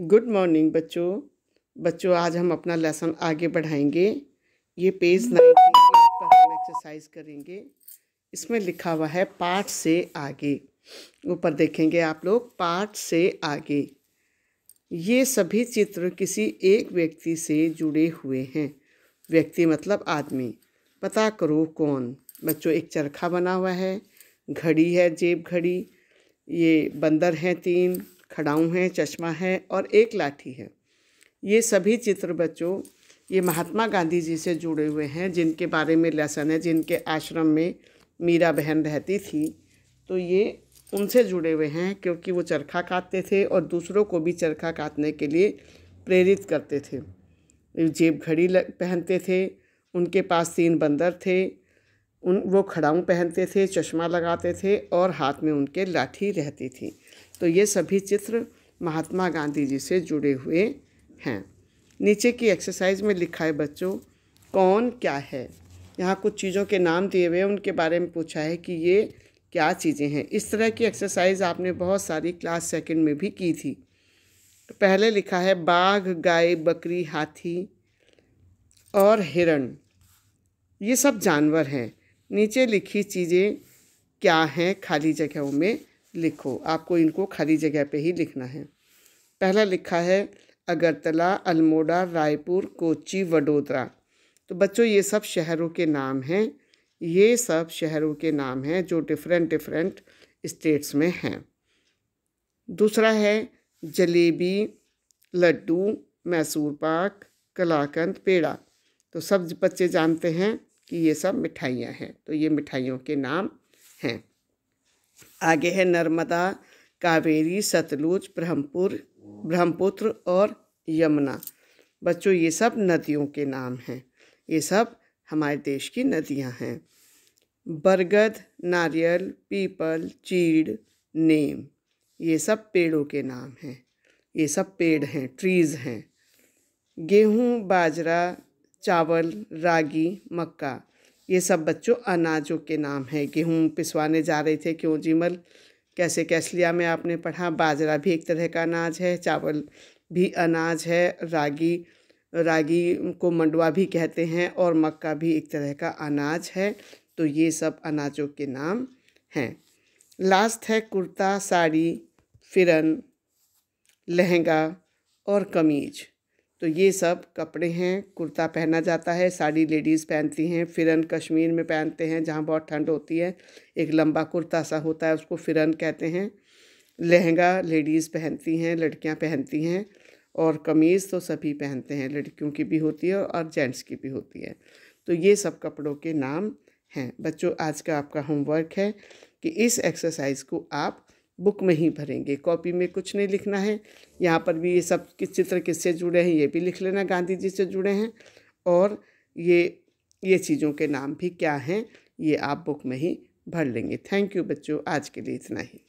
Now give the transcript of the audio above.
good morning बच्चों बच्चों आज हम अपना लेसन आगे बढ़ाएंगे ये पेज नाइन पर हम एक्सरसाइज करेंगे इसमें लिखा हुआ है पाठ से आगे ऊपर देखेंगे आप लोग पाठ से आगे ये सभी चित्र किसी एक व्यक्ति से जुड़े हुए हैं व्यक्ति मतलब आदमी पता करो कौन बच्चों एक चरखा बना हुआ है घड़ी है जेब घड़ी ये बंदर हैं तीन खड़ाऊँ हैं चश्मा है और एक लाठी है ये सभी चित्र बच्चों ये महात्मा गांधी जी से जुड़े हुए हैं जिनके बारे में लेसन है जिनके आश्रम में मीरा बहन रहती थी तो ये उनसे जुड़े हुए हैं क्योंकि वो चरखा काटते थे और दूसरों को भी चरखा काटने के लिए प्रेरित करते थे जेब घड़ी पहनते थे उनके पास तीन बंदर थे उन वो खड़ाऊँ पहनते थे चश्मा लगाते थे और हाथ में उनके लाठी रहती थी तो ये सभी चित्र महात्मा गांधी जी से जुड़े हुए हैं नीचे की एक्सरसाइज में लिखा है बच्चों कौन क्या है यहाँ कुछ चीज़ों के नाम दिए हुए हैं उनके बारे में पूछा है कि ये क्या चीज़ें हैं इस तरह की एक्सरसाइज आपने बहुत सारी क्लास सेकंड में भी की थी तो पहले लिखा है बाघ गाय बकरी हाथी और हिरण ये सब जानवर हैं नीचे लिखी चीज़ें क्या हैं खाली जगहों में लिखो आपको इनको खाली जगह पे ही लिखना है पहला लिखा है अगरतला अल्मोड़ा रायपुर कोची वडोदरा तो बच्चों ये सब शहरों के नाम हैं ये सब शहरों के नाम हैं जो डिफरेंट डिफरेंट स्टेट्स में हैं दूसरा है जलेबी लड्डू मैसूर पाक कलाकंद पेड़ा तो सब बच्चे जानते हैं कि ये सब मिठाइयाँ हैं तो ये मिठाइयों के नाम हैं आगे है नर्मदा कावेरी सतलुज ब्रह्मपुर ब्रह्मपुत्र और यमुना बच्चों ये सब नदियों के नाम हैं ये सब हमारे देश की नदियां हैं बरगद नारियल पीपल चीड़ नेम ये सब पेड़ों के नाम हैं ये सब पेड़ हैं ट्रीज़ हैं गेहूँ बाजरा चावल रागी मक्का ये सब बच्चों अनाजों के नाम है गेहूँ पिसवाने जा रहे थे क्यों जीमल कैसे कैसलिया में आपने पढ़ा बाजरा भी एक तरह का अनाज है चावल भी अनाज है रागी रागी को मंडवा भी कहते हैं और मक्का भी एक तरह का अनाज है तो ये सब अनाजों के नाम हैं लास्ट है कुर्ता साड़ी फिरन लहंगा और कमीज तो ये सब कपड़े हैं कुर्ता पहना जाता है साड़ी लेडीज़ पहनती हैं फिरन कश्मीर में पहनते हैं जहाँ बहुत ठंड होती है एक लंबा कुर्ता सा होता है उसको फिरन कहते हैं लहंगा लेडीज़ पहनती हैं लड़कियाँ पहनती हैं और कमीज़ तो सभी पहनते हैं लड़कियों की भी होती है और जेंट्स की भी होती है तो ये सब कपड़ों के नाम हैं बच्चों आज का आपका होमवर्क है कि इस एक्सरसाइज को आप बुक में ही भरेंगे कॉपी में कुछ नहीं लिखना है यहाँ पर भी ये सब किस चित्र किससे जुड़े हैं ये भी लिख लेना गांधी जी से जुड़े हैं और ये ये चीज़ों के नाम भी क्या हैं ये आप बुक में ही भर लेंगे थैंक यू बच्चों आज के लिए इतना ही